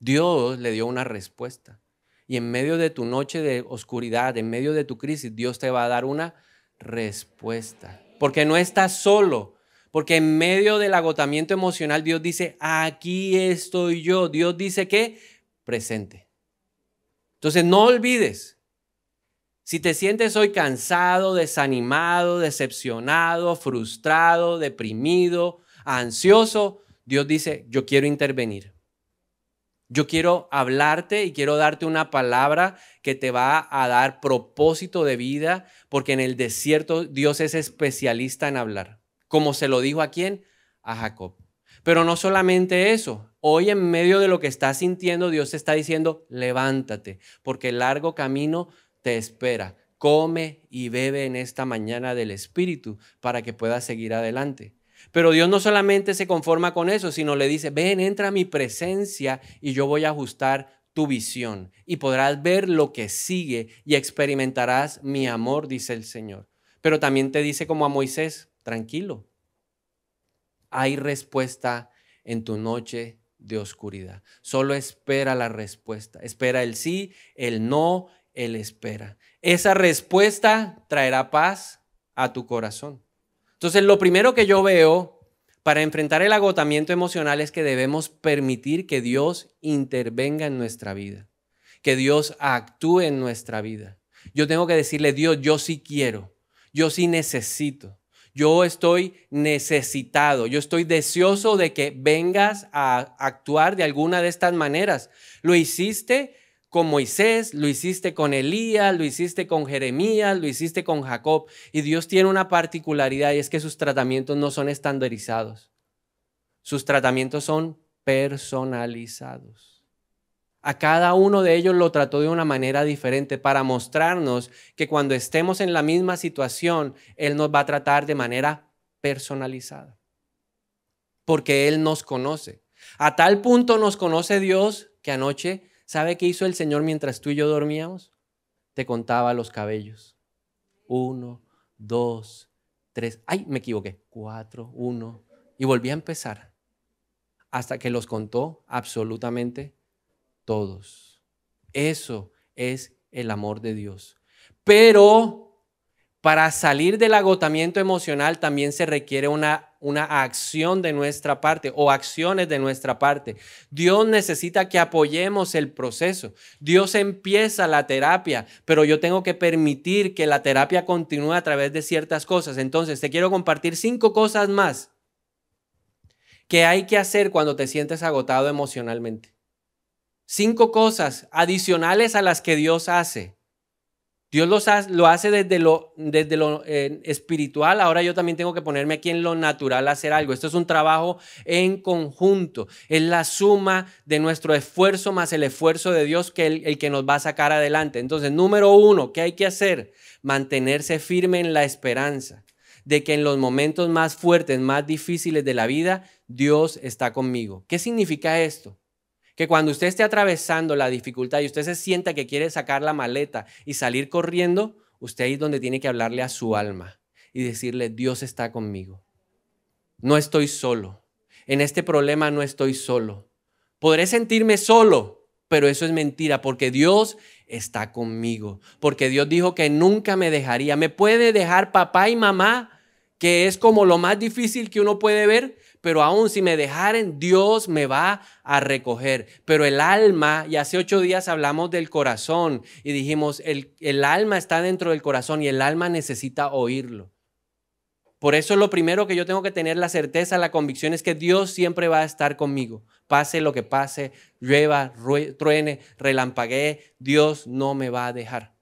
Dios le dio una respuesta. Y en medio de tu noche de oscuridad, en medio de tu crisis, Dios te va a dar una respuesta porque no estás solo, porque en medio del agotamiento emocional Dios dice, aquí estoy yo. Dios dice que presente. Entonces no olvides, si te sientes hoy cansado, desanimado, decepcionado, frustrado, deprimido, ansioso, Dios dice, yo quiero intervenir. Yo quiero hablarte y quiero darte una palabra que te va a dar propósito de vida, porque en el desierto Dios es especialista en hablar, como se lo dijo a quién, a Jacob. Pero no solamente eso, hoy en medio de lo que estás sintiendo, Dios te está diciendo, levántate, porque el largo camino te espera. Come y bebe en esta mañana del Espíritu para que puedas seguir adelante. Pero Dios no solamente se conforma con eso, sino le dice, ven, entra a mi presencia y yo voy a ajustar tu visión y podrás ver lo que sigue y experimentarás mi amor, dice el Señor. Pero también te dice como a Moisés, tranquilo, hay respuesta en tu noche de oscuridad. Solo espera la respuesta. Espera el sí, el no, el espera. Esa respuesta traerá paz a tu corazón. Entonces, lo primero que yo veo para enfrentar el agotamiento emocional es que debemos permitir que Dios intervenga en nuestra vida, que Dios actúe en nuestra vida. Yo tengo que decirle, Dios, yo sí quiero, yo sí necesito, yo estoy necesitado, yo estoy deseoso de que vengas a actuar de alguna de estas maneras. Lo hiciste con Moisés, lo hiciste con Elías, lo hiciste con Jeremías, lo hiciste con Jacob. Y Dios tiene una particularidad y es que sus tratamientos no son estandarizados. Sus tratamientos son personalizados. A cada uno de ellos lo trató de una manera diferente para mostrarnos que cuando estemos en la misma situación, Él nos va a tratar de manera personalizada. Porque Él nos conoce. A tal punto nos conoce Dios que anoche ¿Sabe qué hizo el Señor mientras tú y yo dormíamos? Te contaba los cabellos. Uno, dos, tres. Ay, me equivoqué. Cuatro, uno. Y volví a empezar hasta que los contó absolutamente todos. Eso es el amor de Dios. Pero para salir del agotamiento emocional también se requiere una una acción de nuestra parte o acciones de nuestra parte. Dios necesita que apoyemos el proceso. Dios empieza la terapia, pero yo tengo que permitir que la terapia continúe a través de ciertas cosas. Entonces, te quiero compartir cinco cosas más que hay que hacer cuando te sientes agotado emocionalmente. Cinco cosas adicionales a las que Dios hace Dios lo hace desde lo, desde lo eh, espiritual, ahora yo también tengo que ponerme aquí en lo natural a hacer algo. Esto es un trabajo en conjunto, es la suma de nuestro esfuerzo más el esfuerzo de Dios que el, el que nos va a sacar adelante. Entonces, número uno, ¿qué hay que hacer? Mantenerse firme en la esperanza de que en los momentos más fuertes, más difíciles de la vida, Dios está conmigo. ¿Qué significa esto? Que cuando usted esté atravesando la dificultad y usted se sienta que quiere sacar la maleta y salir corriendo, usted ahí es donde tiene que hablarle a su alma y decirle, Dios está conmigo. No estoy solo. En este problema no estoy solo. Podré sentirme solo, pero eso es mentira porque Dios está conmigo. Porque Dios dijo que nunca me dejaría. Me puede dejar papá y mamá, que es como lo más difícil que uno puede ver, pero aún si me dejaren, Dios me va a recoger. Pero el alma, y hace ocho días hablamos del corazón y dijimos, el, el alma está dentro del corazón y el alma necesita oírlo. Por eso lo primero que yo tengo que tener la certeza, la convicción es que Dios siempre va a estar conmigo. Pase lo que pase, llueva, truene, relampaguee, Dios no me va a dejar.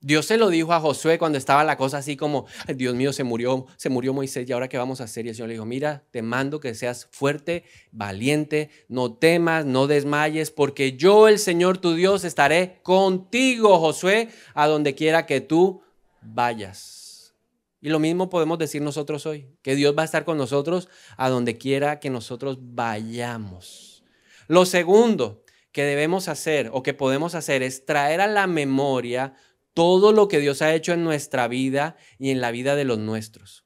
Dios se lo dijo a Josué cuando estaba la cosa así como, Dios mío, se murió, se murió Moisés y ahora qué vamos a hacer. Y el Señor le dijo, mira, te mando que seas fuerte, valiente, no temas, no desmayes, porque yo, el Señor tu Dios, estaré contigo, Josué, a donde quiera que tú vayas. Y lo mismo podemos decir nosotros hoy, que Dios va a estar con nosotros a donde quiera que nosotros vayamos. Lo segundo que debemos hacer o que podemos hacer es traer a la memoria todo lo que Dios ha hecho en nuestra vida y en la vida de los nuestros.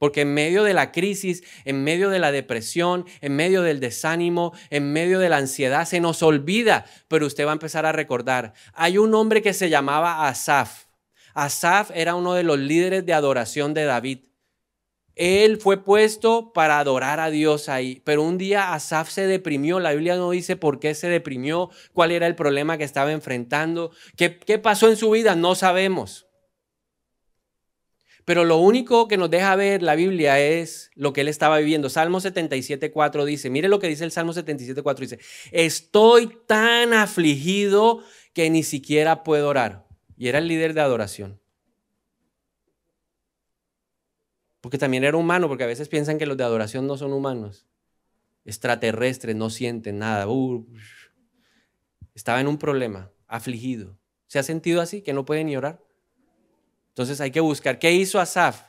Porque en medio de la crisis, en medio de la depresión, en medio del desánimo, en medio de la ansiedad, se nos olvida, pero usted va a empezar a recordar. Hay un hombre que se llamaba Asaf. Asaf era uno de los líderes de adoración de David. Él fue puesto para adorar a Dios ahí, pero un día Asaf se deprimió. La Biblia no dice por qué se deprimió, cuál era el problema que estaba enfrentando, qué, pasó en su vida, no sabemos. Pero lo único que nos deja ver la Biblia es lo que él estaba viviendo. Salmo 77.4 dice, mire lo que dice el Salmo 77.4, dice, estoy tan afligido que ni siquiera puedo orar. Y era el líder de adoración. porque también era humano, porque a veces piensan que los de adoración no son humanos, extraterrestres, no sienten nada. estaba en un problema, afligido. ¿Se ha sentido así, que no puede ni orar? Entonces hay que buscar, ¿qué hizo Asaf?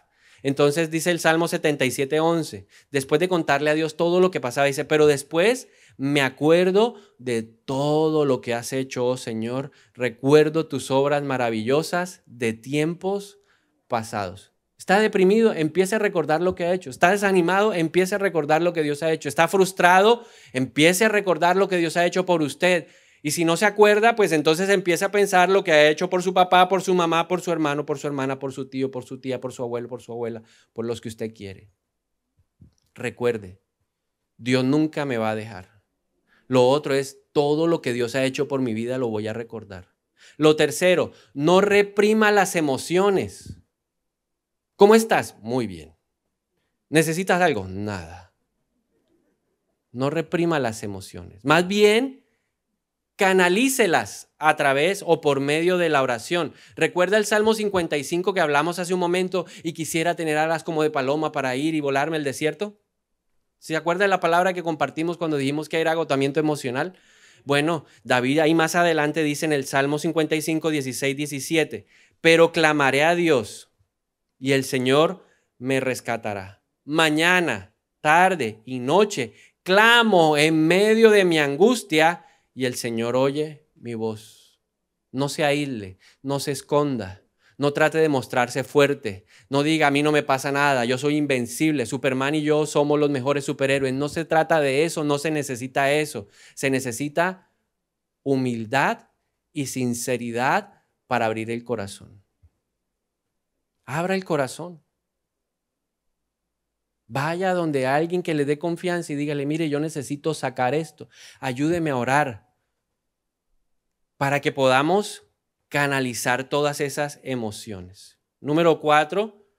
Entonces dice el Salmo 77, 11, después de contarle a Dios todo lo que pasaba, dice, pero después me acuerdo de todo lo que has hecho, oh Señor, recuerdo tus obras maravillosas de tiempos pasados. Está deprimido, empiece a recordar lo que ha hecho. Está desanimado, empiece a recordar lo que Dios ha hecho. Está frustrado, empiece a recordar lo que Dios ha hecho por usted. Y si no se acuerda, pues entonces empieza a pensar lo que ha hecho por su papá, por su mamá, por su hermano, por su hermana, por su tío, por su tía, por su abuelo, por su abuela, por los que usted quiere. Recuerde, Dios nunca me va a dejar. Lo otro es, todo lo que Dios ha hecho por mi vida lo voy a recordar. Lo tercero, no reprima las emociones. ¿Cómo estás? Muy bien. ¿Necesitas algo? Nada. No reprima las emociones. Más bien, canalícelas a través o por medio de la oración. Recuerda el Salmo 55 que hablamos hace un momento y quisiera tener alas como de paloma para ir y volarme el desierto. ¿Se acuerda de la palabra que compartimos cuando dijimos que era agotamiento emocional? Bueno, David ahí más adelante dice en el Salmo 55, 16, 17, pero clamaré a Dios y el Señor me rescatará. Mañana, tarde y noche clamo en medio de mi angustia y el Señor oye mi voz. No se aísle, no se esconda, no trate de mostrarse fuerte, no diga a mí no me pasa nada, yo soy invencible, Superman y yo somos los mejores superhéroes. No se trata de eso, no se necesita eso. Se necesita humildad y sinceridad para abrir el corazón. Abra el corazón. Vaya donde alguien que le dé confianza y dígale, mire, yo necesito sacar esto. Ayúdeme a orar para que podamos canalizar todas esas emociones. Número cuatro,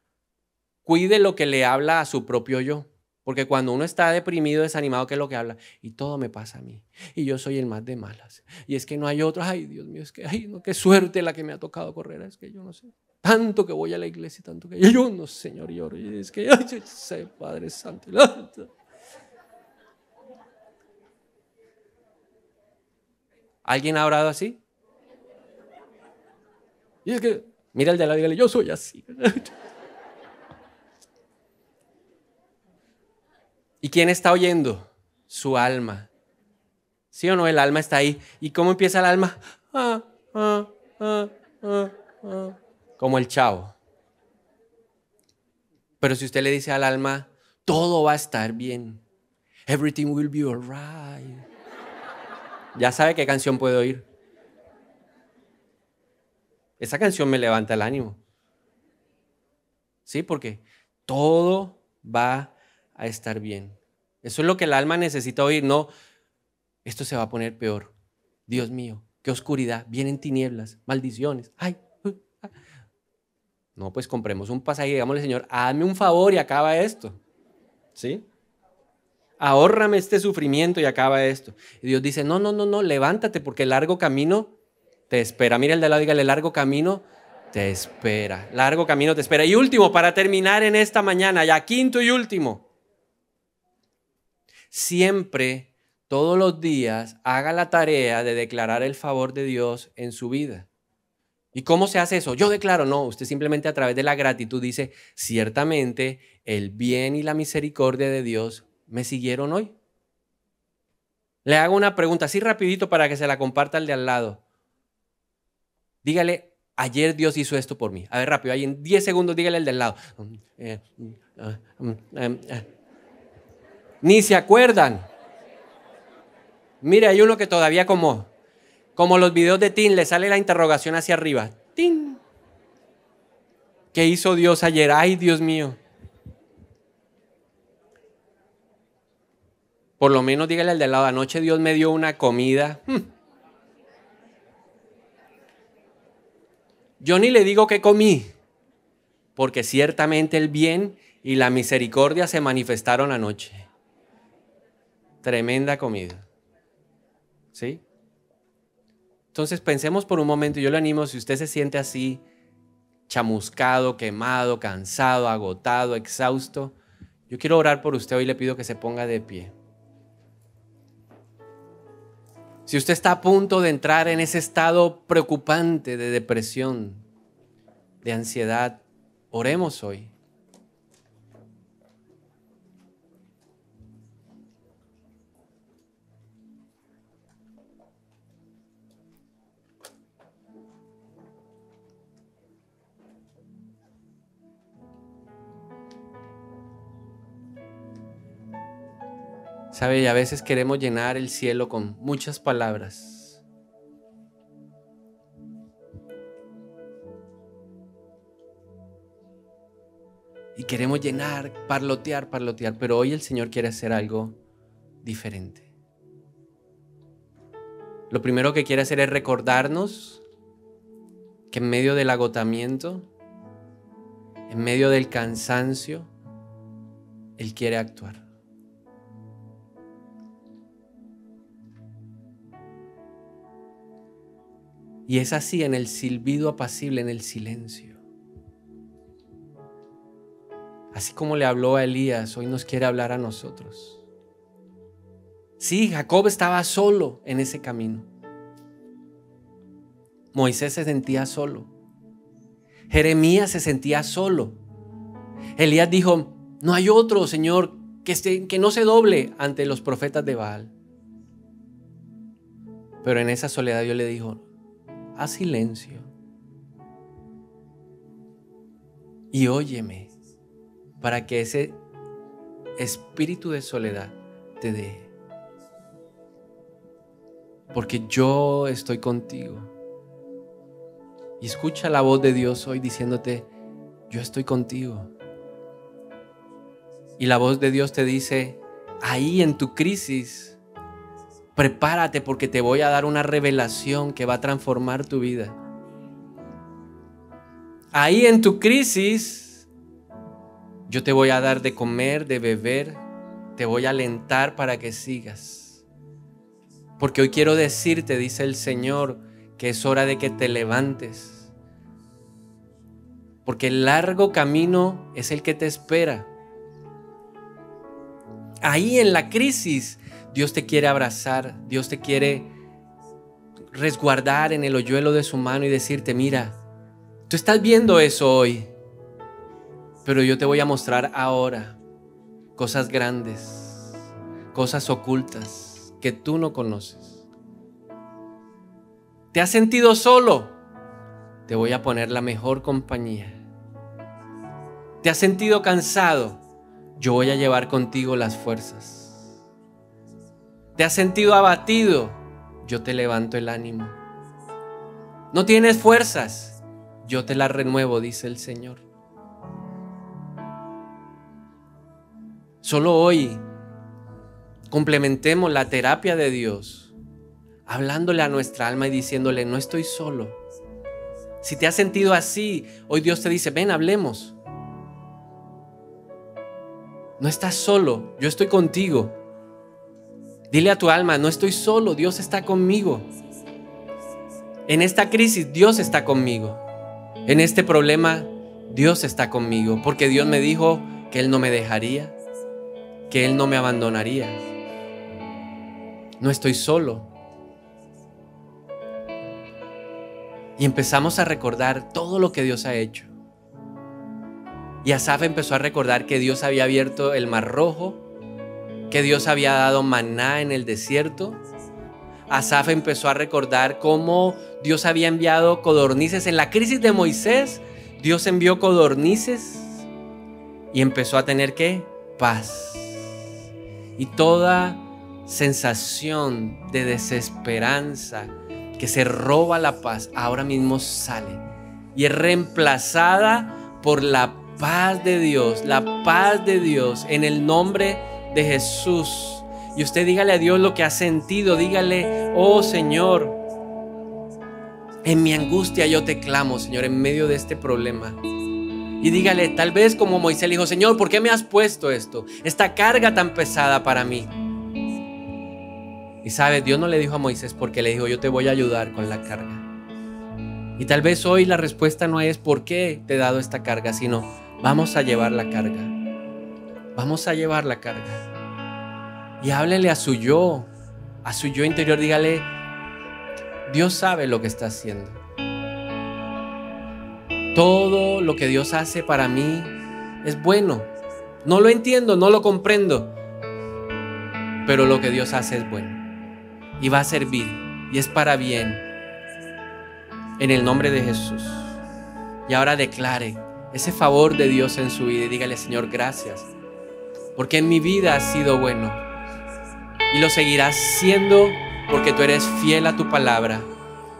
cuide lo que le habla a su propio yo. Porque cuando uno está deprimido, desanimado, ¿qué es lo que habla? Y todo me pasa a mí. Y yo soy el más de malas. Y es que no hay otros. Ay, Dios mío, es que, ay, qué suerte la que me ha tocado correr. Es que yo no sé. Tanto que voy a la iglesia, tanto que yo, no Señor, y Y es que yo, sé, Padre Santo. ¿Alguien ha orado así? Y es que, mira el de la dígale, yo soy así. ¿Y quién está oyendo? Su alma. ¿Sí o no? El alma está ahí. ¿Y cómo empieza el alma? Ah, ah, Ah, ah, ah, ah como el chavo. Pero si usted le dice al alma, todo va a estar bien. Everything will be alright. Ya sabe qué canción puedo oír. Esa canción me levanta el ánimo. ¿Sí? Porque todo va a estar bien. Eso es lo que el alma necesita oír. No, esto se va a poner peor. Dios mío, qué oscuridad. Vienen tinieblas, maldiciones. Ay, no, pues compremos un pasaje y digámosle, Señor, hazme un favor y acaba esto. ¿Sí? Ahórrame este sufrimiento y acaba esto. Y Dios dice, no, no, no, no, levántate porque el largo camino te espera. Mira el de lado, dígale, largo camino te espera. Largo camino te espera. Y último, para terminar en esta mañana, ya quinto y último. Siempre, todos los días, haga la tarea de declarar el favor de Dios en su vida. ¿Y cómo se hace eso? Yo declaro, no, usted simplemente a través de la gratitud dice, ciertamente el bien y la misericordia de Dios me siguieron hoy. Le hago una pregunta así rapidito para que se la comparta al de al lado. Dígale, ayer Dios hizo esto por mí. A ver, rápido, ahí en 10 segundos dígale al del lado. Ni se acuerdan. Mire, hay uno que todavía como... Como los videos de Tim, le sale la interrogación hacia arriba. Tim. ¿Qué hizo Dios ayer? Ay, Dios mío. Por lo menos dígale al de lado, anoche Dios me dio una comida. Hmm. Yo ni le digo que comí, porque ciertamente el bien y la misericordia se manifestaron anoche. Tremenda comida. ¿Sí? Entonces pensemos por un momento, yo le animo, si usted se siente así, chamuscado, quemado, cansado, agotado, exhausto, yo quiero orar por usted hoy y le pido que se ponga de pie. Si usted está a punto de entrar en ese estado preocupante de depresión, de ansiedad, oremos hoy. Sabe, y a veces queremos llenar el cielo con muchas palabras. Y queremos llenar, parlotear, parlotear, pero hoy el Señor quiere hacer algo diferente. Lo primero que quiere hacer es recordarnos que en medio del agotamiento, en medio del cansancio, Él quiere actuar. Y es así en el silbido apacible, en el silencio. Así como le habló a Elías, hoy nos quiere hablar a nosotros. Sí, Jacob estaba solo en ese camino. Moisés se sentía solo. Jeremías se sentía solo. Elías dijo, no hay otro, Señor, que, esté que no se doble ante los profetas de Baal. Pero en esa soledad Dios le dijo, a silencio y óyeme para que ese espíritu de soledad te dé, Porque yo estoy contigo. Y escucha la voz de Dios hoy diciéndote, yo estoy contigo. Y la voz de Dios te dice, ahí en tu crisis, prepárate porque te voy a dar una revelación que va a transformar tu vida. Ahí en tu crisis, yo te voy a dar de comer, de beber, te voy a alentar para que sigas. Porque hoy quiero decirte, dice el Señor, que es hora de que te levantes. Porque el largo camino es el que te espera. Ahí en la crisis Dios te quiere abrazar, Dios te quiere resguardar en el hoyuelo de su mano y decirte, mira, tú estás viendo eso hoy, pero yo te voy a mostrar ahora cosas grandes, cosas ocultas que tú no conoces. ¿Te has sentido solo? Te voy a poner la mejor compañía. ¿Te has sentido cansado? Yo voy a llevar contigo las fuerzas te has sentido abatido, yo te levanto el ánimo. No tienes fuerzas, yo te las renuevo, dice el Señor. Solo hoy complementemos la terapia de Dios, hablándole a nuestra alma y diciéndole, no estoy solo. Si te has sentido así, hoy Dios te dice, ven, hablemos. No estás solo, yo estoy contigo. Dile a tu alma, no estoy solo, Dios está conmigo. En esta crisis Dios está conmigo. En este problema Dios está conmigo. Porque Dios me dijo que Él no me dejaría, que Él no me abandonaría. No estoy solo. Y empezamos a recordar todo lo que Dios ha hecho. Y Asaf empezó a recordar que Dios había abierto el mar rojo que Dios había dado maná en el desierto. Asaf empezó a recordar cómo Dios había enviado codornices. En la crisis de Moisés, Dios envió codornices y empezó a tener que paz. Y toda sensación de desesperanza que se roba la paz ahora mismo sale y es reemplazada por la paz de Dios, la paz de Dios en el nombre de de Jesús. Y usted dígale a Dios lo que ha sentido. Dígale, oh Señor, en mi angustia yo te clamo, Señor, en medio de este problema. Y dígale, tal vez como Moisés le dijo, Señor, ¿por qué me has puesto esto? Esta carga tan pesada para mí. Y sabe, Dios no le dijo a Moisés porque le dijo, yo te voy a ayudar con la carga. Y tal vez hoy la respuesta no es por qué te he dado esta carga, sino vamos a llevar la carga. Vamos a llevar la carga. Y háblele a su yo, a su yo interior. Dígale, Dios sabe lo que está haciendo. Todo lo que Dios hace para mí es bueno. No lo entiendo, no lo comprendo. Pero lo que Dios hace es bueno. Y va a servir. Y es para bien. En el nombre de Jesús. Y ahora declare ese favor de Dios en su vida y dígale, Señor, gracias porque en mi vida has sido bueno y lo seguirás siendo porque tú eres fiel a tu palabra.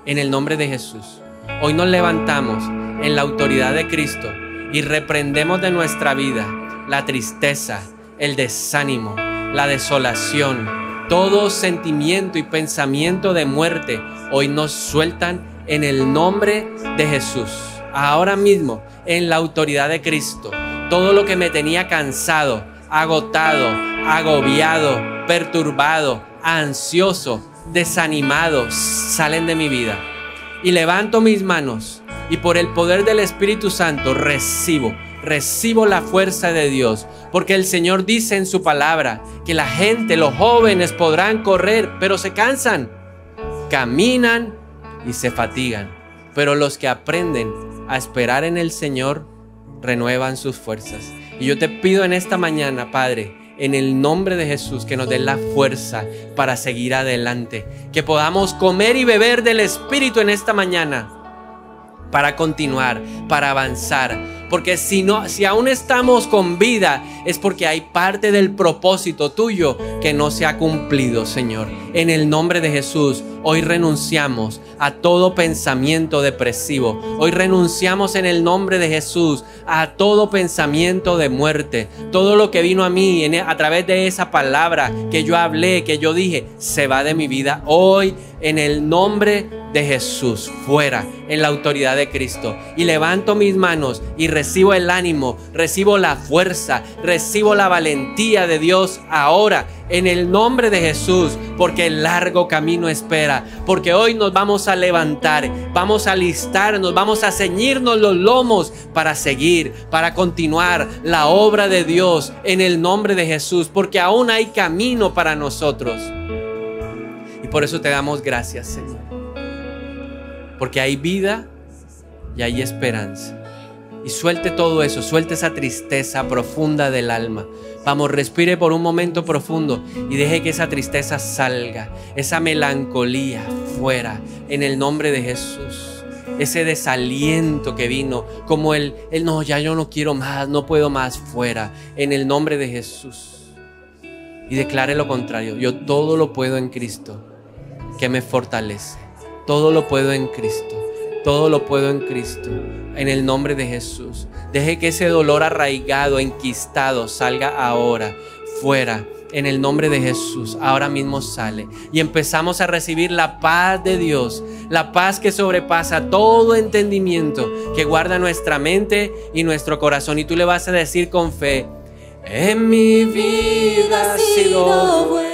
En el nombre de Jesús, hoy nos levantamos en la autoridad de Cristo y reprendemos de nuestra vida la tristeza, el desánimo, la desolación, todo sentimiento y pensamiento de muerte. Hoy nos sueltan en el nombre de Jesús. Ahora mismo, en la autoridad de Cristo, todo lo que me tenía cansado, agotado, agobiado, perturbado, ansioso, desanimado, salen de mi vida. Y levanto mis manos y por el poder del Espíritu Santo recibo, recibo la fuerza de Dios. Porque el Señor dice en su palabra que la gente, los jóvenes podrán correr, pero se cansan, caminan y se fatigan. Pero los que aprenden a esperar en el Señor renuevan sus fuerzas. Y yo te pido en esta mañana, Padre, en el nombre de Jesús, que nos dé la fuerza para seguir adelante, que podamos comer y beber del Espíritu en esta mañana para continuar, para avanzar, porque si no si aún estamos con vida es porque hay parte del propósito tuyo que no se ha cumplido, Señor. En el nombre de Jesús Hoy renunciamos a todo pensamiento depresivo. Hoy renunciamos en el nombre de Jesús a todo pensamiento de muerte. Todo lo que vino a mí e, a través de esa palabra que yo hablé, que yo dije, se va de mi vida. Hoy en el nombre de Jesús, fuera, en la autoridad de Cristo. Y levanto mis manos y recibo el ánimo, recibo la fuerza, recibo la valentía de Dios ahora, en el nombre de Jesús, porque el largo camino espera porque hoy nos vamos a levantar, vamos a listarnos, vamos a ceñirnos los lomos para seguir, para continuar la obra de Dios en el nombre de Jesús, porque aún hay camino para nosotros. Y por eso te damos gracias, Señor, porque hay vida y hay esperanza y suelte todo eso, suelte esa tristeza profunda del alma. Vamos, respire por un momento profundo y deje que esa tristeza salga, esa melancolía fuera, en el nombre de Jesús. Ese desaliento que vino, como el, el no, ya yo no quiero más, no puedo más, fuera, en el nombre de Jesús. Y declare lo contrario, yo todo lo puedo en Cristo, que me fortalece, todo lo puedo en Cristo. Todo lo puedo en Cristo, en el nombre de Jesús. Deje que ese dolor arraigado, enquistado, salga ahora, fuera en el nombre de Jesús, ahora mismo sale. Y empezamos a recibir la paz de Dios, la paz que sobrepasa todo entendimiento, que guarda nuestra mente y nuestro corazón. Y tú le vas a decir con fe, en mi vida ha sido bueno.